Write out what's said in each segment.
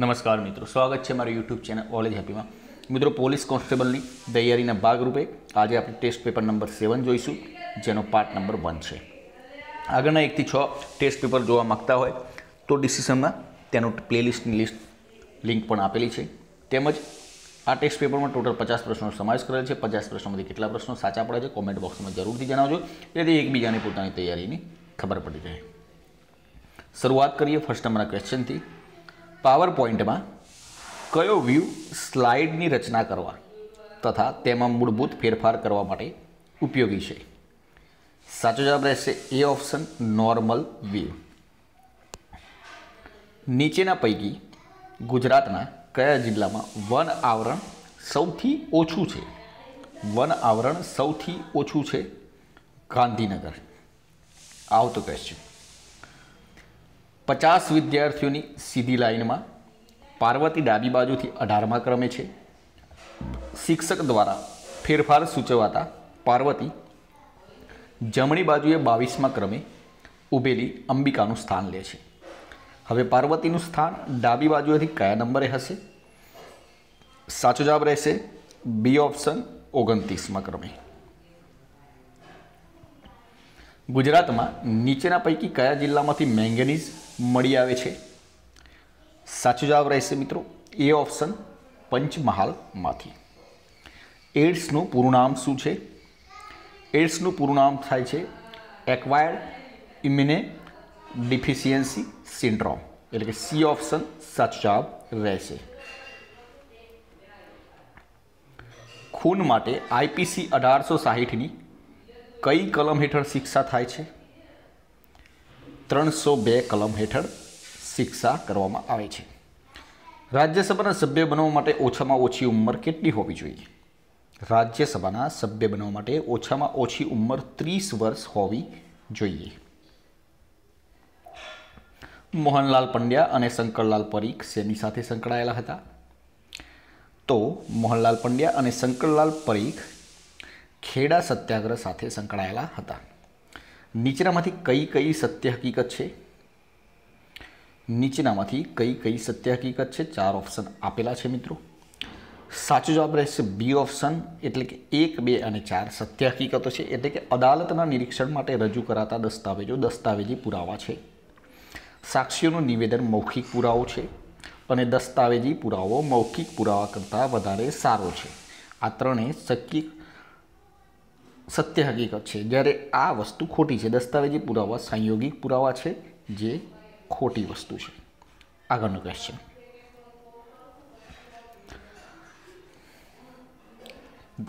નમસ્કાર મિત્રો સ્વાગત છે મારી યુટ્યુબ ચેનલ ઓલેજ હેપીમાં મિત્રો પોલીસ કોન્સ્ટેબલની તૈયારીના ભાગરૂપે આજે આપણે ટેસ્ટ પેપર નંબર સેવન જોઈશું જેનો પાર્ટ નંબર વન છે આગળના એકથી છ ટેસ્ટ પેપર જોવા માગતા હોય તો ડિસિશનમાં તેનું પ્લેલિસ્ટની લિસ્ટ લિંક પણ આપેલી છે તેમજ આ ટેસ્ટ પેપરમાં ટોટલ પચાસ પ્રશ્નોનો સમાવેશ કરેલ છે પચાસ પ્રશ્નોમાંથી કેટલા પ્રશ્નો સાચા પડે છે કોમેન્ટ બોક્સમાં જરૂરથી જણાવજો જેથી એકબીજાની પોતાની તૈયારીની ખબર પડી જાય શરૂઆત કરીએ ફર્સ્ટ નંબરના ક્વેશ્ચનથી પાવર પોઈન્ટમાં કયો વ્યૂ સ્લાઇડની રચના કરવા તથા તેમાં મૂળભૂત ફેરફાર કરવા માટે ઉપયોગી છે સાચો જવાબ રહેશે એ ઓપ્શન નોર્મલ વ્યૂ નીચેના પૈકી ગુજરાતના કયા જિલ્લામાં વન આવરણ સૌથી ઓછું છે વન આવરણ સૌથી ઓછું છે ગાંધીનગર આવતો ક્વેશ્ચન પચાસ વિદ્યાર્થીઓની સીધી લાઇનમાં પાર્વતી ડાબી બાજુથી અઢારમા ક્રમે છે શિક્ષક દ્વારા ફેરફાર સૂચવાતા પાર્વતી જમણી બાજુએ બાવીસમાં ક્રમે ઊભેલી અંબિકાનું સ્થાન લે છે હવે પાર્વતીનું સ્થાન ડાબી બાજુએથી કયા નંબરે હશે સાચો જવાબ રહેશે બી ઓપ્શન ઓગણત્રીસમાં ક્રમે ગુજરાતમાં નીચેના પૈકી કયા જિલ્લામાંથી મેંગેનીઝ મળી આવે છે સાચો જવાબ રહેશે મિત્રો એ ઓપ્શન પંચમહાલમાંથી એડ્સનું પૂરું નામ શું છે એડ્સનું પૂરું નામ થાય છે એક્વાયર્ડ ઇમ્યુને ડિફિશિયન્સી સિન્ડ્રોમ એટલે કે સી ઓપ્શન સાચો જવાબ રહેશે ખૂન માટે આઈપીસી અઢારસો સાહીઠની કઈ કલમ હેઠળ શિક્ષા થાય છે ત્રણસો બે કલમ હેઠળ શિક્ષા કરવામાં આવે છે રાજ્યસભાના સભ્ય બનવા માટે ઓછામાં ઓછી ઉંમર કેટલી હોવી જોઈએ રાજ્યસભાના સભ્ય બનવા માટે ઓછામાં ઓછી ઉંમર ત્રીસ વર્ષ હોવી જોઈએ મોહનલાલ પંડ્યા અને શંકરલાલ પરીખ શેની સાથે સંકળાયેલા હતા તો મોહનલાલ પંડ્યા અને શંકરલાલ પરીખ ખેડા સત્યાગ્રહ સાથે સંકળાયેલા હતા નીચેનામાંથી કઈ કઈ સત્ય હકીકત છે નીચેનામાંથી કઈ કઈ સત્ય હકીકત છે ચાર ઓપ્શન આપેલા છે મિત્રો સાચો જવાબ રહેશે બી ઓપ્શન એટલે કે એક બે અને ચાર સત્ય હકીકતો છે એટલે કે અદાલતના નિરીક્ષણ માટે રજૂ કરાતા દસ્તાવેજો દસ્તાવેજી પુરાવા છે સાક્ષીઓનું નિવેદન મૌખિક પુરાવો છે અને દસ્તાવેજી પુરાવો મૌખિક પુરાવા કરતાં વધારે સારો છે આ ત્રણેય શકી સત્ય હકીકત છે જ્યારે આ વસ્તુ ખોટી છે દસ્તાવેજી પુરાવા સંયોગિક પુરાવા છે જે ખોટી વસ્તુ છે આગળનું ક્વેશ્ચન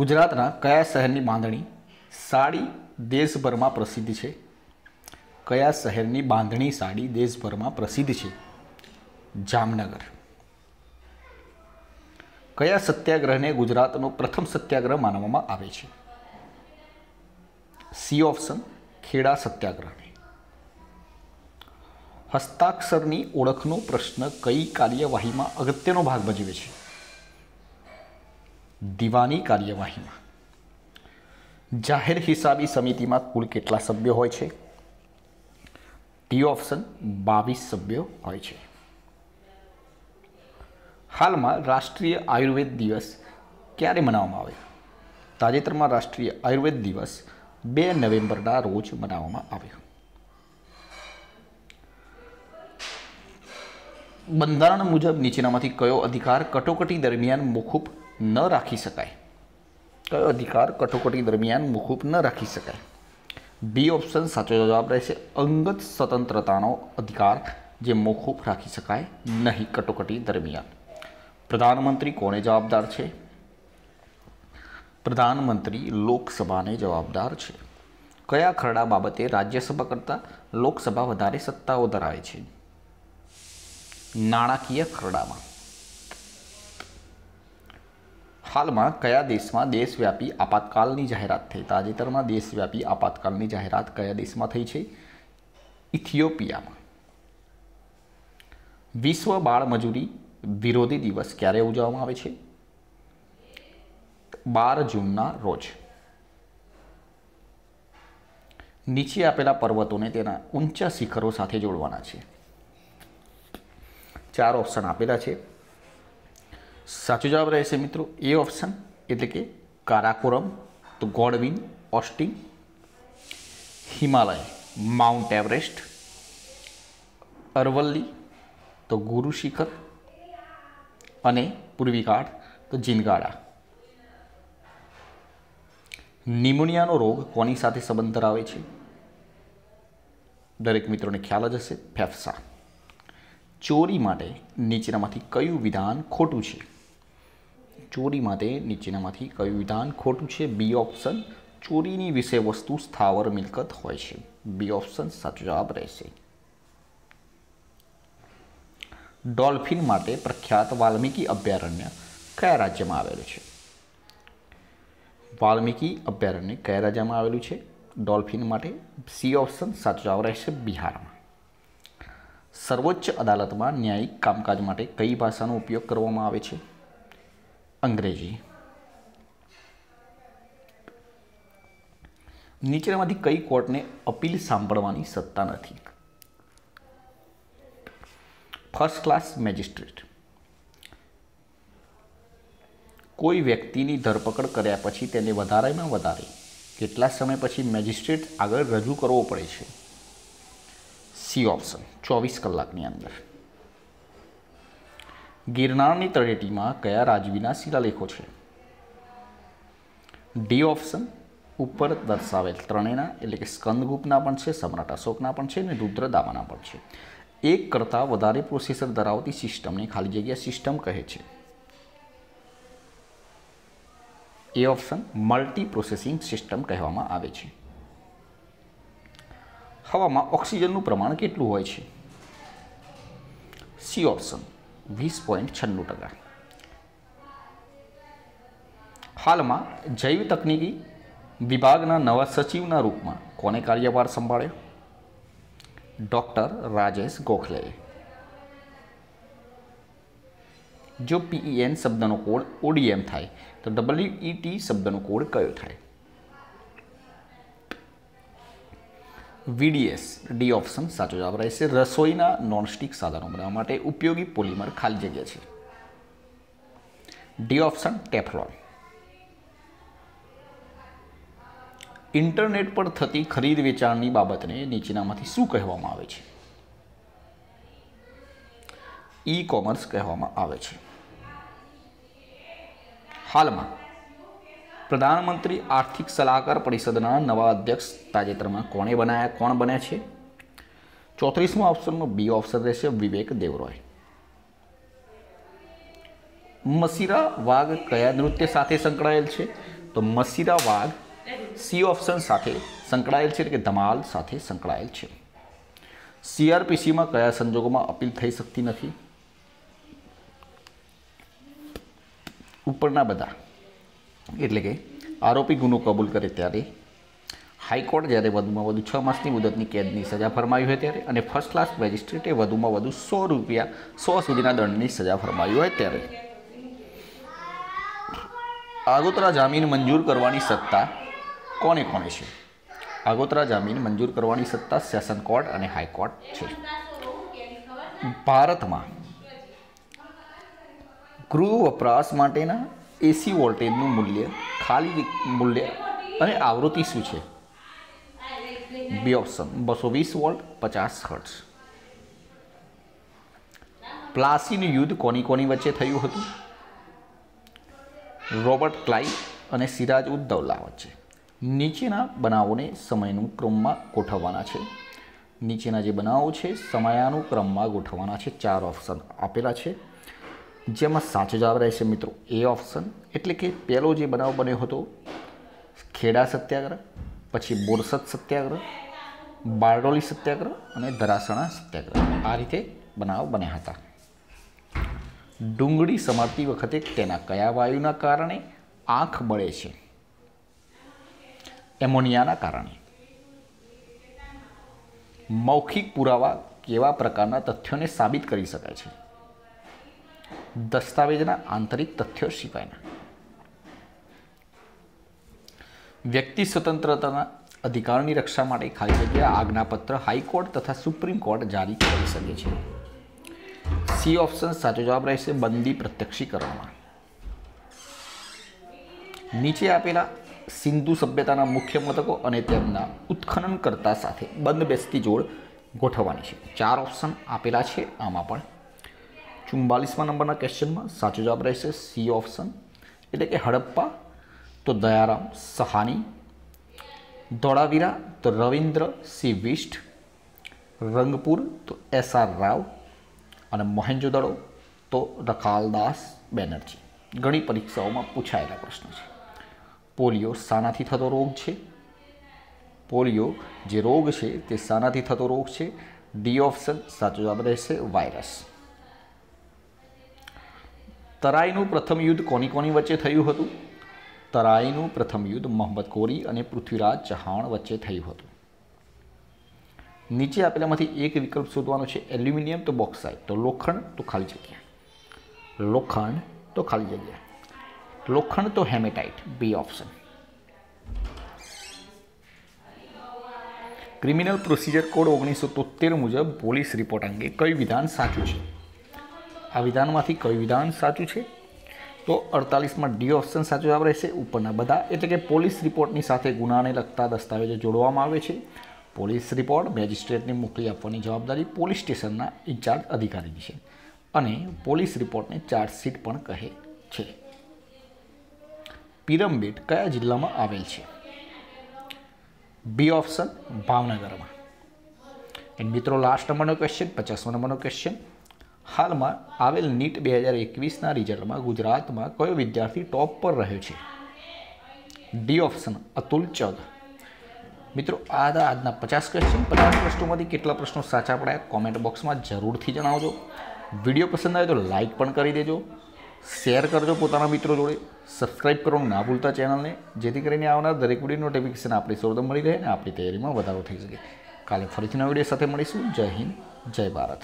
ગુજરાતના કયા શહેરની બાંધણી સાડી દેશભરમાં પ્રસિદ્ધ છે કયા શહેરની બાંધણી સાડી દેશભરમાં પ્રસિદ્ધ છે જામનગર કયા સત્યાગ્રહને ગુજરાતનો પ્રથમ સત્યાગ્રહ માનવામાં આવે છે સી ઓપ્શન ખેડા સત્યાગ્રહ હસ્તાક્ષરની ઓળખનો પ્રશ્ન કઈ કાર્યવાહીમાં અગત્યનો ભાગ ભજવે છે દિવાની કાર્યવાહીમાં જાહેર હિસાબી સમિતિમાં કુલ કેટલા સભ્યો હોય છે ટી ઓપ્શન બાવીસ સભ્યો હોય છે હાલમાં રાષ્ટ્રીય આયુર્વેદ દિવસ ક્યારે મનાવવામાં આવે તાજેતરમાં રાષ્ટ્રીય આયુર્વેદ દિવસ બે નવેમ્બરના રોજ મનાવવામાં આવ્યો બંધારણ મુજબ નીચેનામાંથી કયો અધિકાર કટોકટી દરમિયાન મોકૂફ ન રાખી શકાય કયો અધિકાર કટોકટી દરમિયાન મોકૂફ ન રાખી શકાય બી ઓપ્શન સાચો જવાબ રહેશે અંગત સ્વતંત્રતાનો અધિકાર જે મોકૂફ રાખી શકાય નહીં કટોકટી દરમિયાન પ્રધાનમંત્રી કોને જવાબદાર છે પ્રધાનમંત્રી લોકસભાને જવાબદાર છે કયા ખરડા બાબતે રાજ્યસભા કરતાં લોકસભા વધારે સત્તાઓ ધરાવે છે નાણાકીય ખરડામાં હાલમાં કયા દેશમાં દેશવ્યાપી આપાતકાલની જાહેરાત થઈ તાજેતરમાં દેશવ્યાપી આપાતકાલની જાહેરાત કયા દેશમાં થઈ છે ઇથિયોપિયામાં વિશ્વ બાળ મજૂરી વિરોધી દિવસ ક્યારે ઉજવવામાં આવે છે બાર જૂનના રોજ નીચે આપેલા પર્વતોને તેના ઊંચા શિખરો સાથે જોડવાના છે ચાર ઓપ્શન આપેલા છે સાચો જવાબ રહેશે મિત્રો એ ઓપ્શન એટલે કે કારાકોરમ તો Godwin Austen Himalaya Mount Everest Aravalli તો ગુરુ શિખર અને પૂર્વી પૂર્વીઘાટ તો જીનગાડા નિમોનિયાનો રોગ કોની સાથે સંબંધ ધરાવે છે દરેક મિત્રોને ખ્યાલ જ હશે ફેફસા ચોરી માટે નીચેનામાંથી કયું વિધાન ખોટું છે ચોરી માટે નીચેનામાંથી કયું વિધાન ખોટું છે બી ઓપ્શન ચોરીની વિષય વસ્તુ સ્થાવર મિલકત હોય છે બી ઓપ્શન સાચો જવાબ રહેશે ડોલ્ફિન માટે પ્રખ્યાત વાલ્મીકી અભયારણ્ય કયા રાજ્યમાં આવેલું છે વાલ્મીકી અભયારણ્ય કયા રાજ્યમાં આવેલું છે ડોલ્ફિન માટે સી ઓપ્શન સાચો જવાબ રહેશે બિહારમાં સર્વોચ્ચ અદાલતમાં ન્યાયિક કામકાજ માટે કઈ ભાષાનો ઉપયોગ કરવામાં આવે છે અંગ્રેજી નીચેનામાંથી કઈ કોર્ટને અપીલ સાંભળવાની સત્તા નથી ફર્સ્ટ ક્લાસ મેજિસ્ટ્રેટ કોઈ વ્યક્તિની ધરપકડ કર્યા પછી તેને વધારેમાં વધારે કેટલા સમય પછી મેજિસ્ટ્રેટ આગળ રજૂ કરવો પડે છે સી ઓપ્શન ચોવીસ કલાકની અંદર ગિરનારની તળેટીમાં કયા રાજવીના શિલાલેખો છે ડી ઓપ્શન ઉપર દર્શાવેલ ત્રણેયના એટલે કે સ્કંદગુપ્તના પણ છે સમ્રાટ અશોકના પણ છે અને રુદ્રદામાના પણ છે એક કરતાં વધારે પ્રોસેસર ધરાવતી સિસ્ટમને ખાલી જગ્યા સિસ્ટમ કહે છે A option multi processing system કહેવામાં આવે છે હવામાં ઓક્સિજનનું પ્રમાણ કેટલું હોય છે સી ઓપ્શન વીસ પોઈન્ટ છન્નું ટકા હાલમાં જૈવ તકનીકી વિભાગના નવા સચિવના રૂપમાં કોને કાર્યભાર સંભાળ્યો ડૉક્ટર રાજેશ ગોખલેએ જો પીઈએન e શબ્દનો કોડ ઓડીએમ થાય તો ડબલ્યુઈટી e શબ્દનો કોડ કયો થાય વીડીએસ ડી ઓપ્શન સાચો જવાબ રહેશે રસોઈના નોનસ્ટિક સાધનો બનાવવા માટે ઉપયોગી પોલિમર ખાલી જગ્યા છે ડી ઓપ્શન ટેફલોન ઇન્ટરનેટ પર થતી ખરીદ વેચાણની બાબતને નીચેનામાંથી શું કહેવામાં આવે છે ઈ કોમર્સ કહેવામાં આવે છે હાલમાં પ્રધાનમંત્રી આર્થિક સલાહકાર પરિષદના નવા અધ્યક્ષ તાજેતરમાં કોણે બનાયા કોણ બન્યા છે ચોત્રીસમો ઓપ્શનમાં બી ઓપ્શન રહેશે વિવેક દેવરોય મસીરા વાઘ કયા નૃત્ય સાથે સંકળાયેલ છે તો મસીરા વાઘ સી ઓપ્શન સાથે સંકળાયેલ છે એટલે કે ધમાલ સાથે સંકળાયેલ છે સીઆરપીસીમાં કયા સંજોગોમાં અપીલ થઈ શકતી નથી ઉપરના બધા એટલે કે આરોપી ગુનો કબૂલ કરે ત્યારે હાઈકોર્ટ જ્યારે વધુમાં વધુ છ માસની મુદતની કેદની સજા ફરમાવી હોય ત્યારે અને ફર્સ્ટ ક્લાસ મેજિસ્ટ્રેટે વધુમાં વધુ સો રૂપિયા સો સુધીના દંડની સજા ફરમાવી હોય ત્યારે આગોતરા જામીન મંજૂર કરવાની સત્તા કોને કોને છે આગોતરા જામીન મંજૂર કરવાની સત્તા સેશન કોર્ટ અને હાઈકોર્ટ છે ભારતમાં ગૃહ વપરાશ માટેના એસી વોલ્ટેજનું મૂલ્ય ખાલી મૂલ્ય અને આવૃત્તિ શું છે બે ઓપ્શન બસો વીસ વોલ્ટ પચાસ હર્ટ્સ પ્લાસીનું યુદ્ધ કોની કોની વચ્ચે થયું હતું રોબર્ટ ક્લાઈ અને સિરાજ ઉદ દૌલા વચ્ચે નીચેના બનાવોને સમયનું ક્રમમાં ગોઠવવાના છે નીચેના જે બનાવો છે સમયાનુક્રમમાં ગોઠવવાના છે ચાર ઓપ્શન આપેલા છે જેમાં સાચો જવાબ રહેશે મિત્રો એ ઓપ્શન એટલે કે પહેલો જે બનાવ બન્યો હતો ખેડા સત્યાગ્રહ પછી બોરસદ સત્યાગ્રહ બારડોલી સત્યાગ્રહ અને ધરાસણા સત્યાગ્રહ આ રીતે બનાવ બન્યા હતા ડુંગળી સમારતી વખતે તેના કયા વાયુના કારણે આંખ બળે છે એમોનિયાના કારણે મૌખિક પુરાવા કેવા પ્રકારના તથ્યોને સાબિત કરી શકાય છે દસ્તાવેજના આંતરિક તથ્યો સિવાયના વ્યક્તિ સ્વતંત્રતાના અધિકારની રક્ષા માટે ખાલી જગ્યા આજ્ઞાપત્ર હાઈકોર્ટ તથા સુપ્રીમ કોર્ટ જારી કરી શકે છે સી ઓપ્શન સાચો જવાબ રહેશે બંદી પ્રત્યક્ષીકરણમાં નીચે આપેલા સિંધુ સભ્યતાના મુખ્ય મથકો અને તેમના ઉત્ખનનકર્તા સાથે બંધ બેસતી જોડ ગોઠવવાની છે ચાર ઓપ્શન આપેલા છે આમાં પણ ચુમ્બાલીસમાં નંબરના ક્વેશ્ચનમાં સાચો જવાબ રહેશે સી ઓપ્શન એટલે કે હડપ્પા તો દયારામ સહાની ધોળાવીરા તો રવિન્દ્ર સી વિષ્ઠ રંગપુર તો એસ આર રાવ અને મોહેન્જોદડો તો રખાલદાસ બેનર્જી ઘણી પરીક્ષાઓમાં પૂછાયેલા પ્રશ્નો છે પોલિયો સાનાથી થતો રોગ છે પોલિયો જે રોગ છે તે સાનાથી થતો રોગ છે ડી ઓપ્શન સાચો જવાબ રહેશે વાયરસ તરાઈનું પ્રથમ યુદ્ધ કોની કોની વચ્ચે થયું હતું તરાઈનું પ્રથમ યુદ્ધ મોહમ્મદ કોરી અને પૃથ્વીરાજ ચૌહાણ વચ્ચે થયું હતું નીચે આપેલામાંથી એક વિકલ્પ શોધવાનો છે એલ્યુમિનિયમ તો બોક્સાઇટ તો લોખંડ તો ખાલી જગ્યા લોખંડ તો ખાલી જગ્યા લોખંડ તો hematite B option criminal procedure code ઓગણીસો તોતેર મુજબ પોલીસ રિપોર્ટ અંગે કયું વિધાન સાચું છે આ વિધાનમાંથી કયું વિધાન સાચું છે તો અડતાલીસમાં ડી ઓપ્શન સાચું જવાબ રહેશે ઉપરના બધા એટલે કે પોલીસ રિપોર્ટની સાથે ગુનાને લગતા દસ્તાવેજો જોડવામાં આવે છે પોલીસ રિપોર્ટ મેજિસ્ટ્રેટને મોકલી આપવાની જવાબદારી પોલીસ સ્ટેશનના ઇન્ચાર્જ અધિકારીની છે અને પોલીસ રિપોર્ટને ચાર્જશીટ પણ કહે છે પિરમબેટ કયા જિલ્લામાં આવેલ છે બી ઓપ્શન ભાવનગરમાં એન્ડ મિત્રો લાસ્ટ નંબરનો ક્વેશ્ચન પચાસમો નંબરનો ક્વેશ્ચન હાલમાં આવેલ નીટ બે હજાર એકવીસના રિઝલ્ટમાં ગુજરાતમાં કયો વિદ્યાર્થી ટોપ પર રહ્યો છે ડી ઓપ્શન અતુલ ચગ મિત્રો આ હતા આજના પચાસ ક્વેશ્ચન પચાસ પ્રશ્નોમાંથી કેટલા પ્રશ્નો સાચા પડાયા કોમેન્ટ બોક્સમાં જરૂરથી જણાવજો વિડીયો પસંદ આવે તો લાઇક પણ કરી દેજો શેર કરજો પોતાના મિત્રો જોડે સબસ્ક્રાઇબ કરવાનું ના ભૂલતા ચેનલને જેથી કરીને આવનાર દરેક વિડીયો નોટિફિકેશન આપણી સૌરદમ મળી રહે અને આપણી તૈયારીમાં વધારો થઈ શકે કાલે ફરીથી નવા વિડીયો સાથે મળીશું જય હિન્દ જય ભારત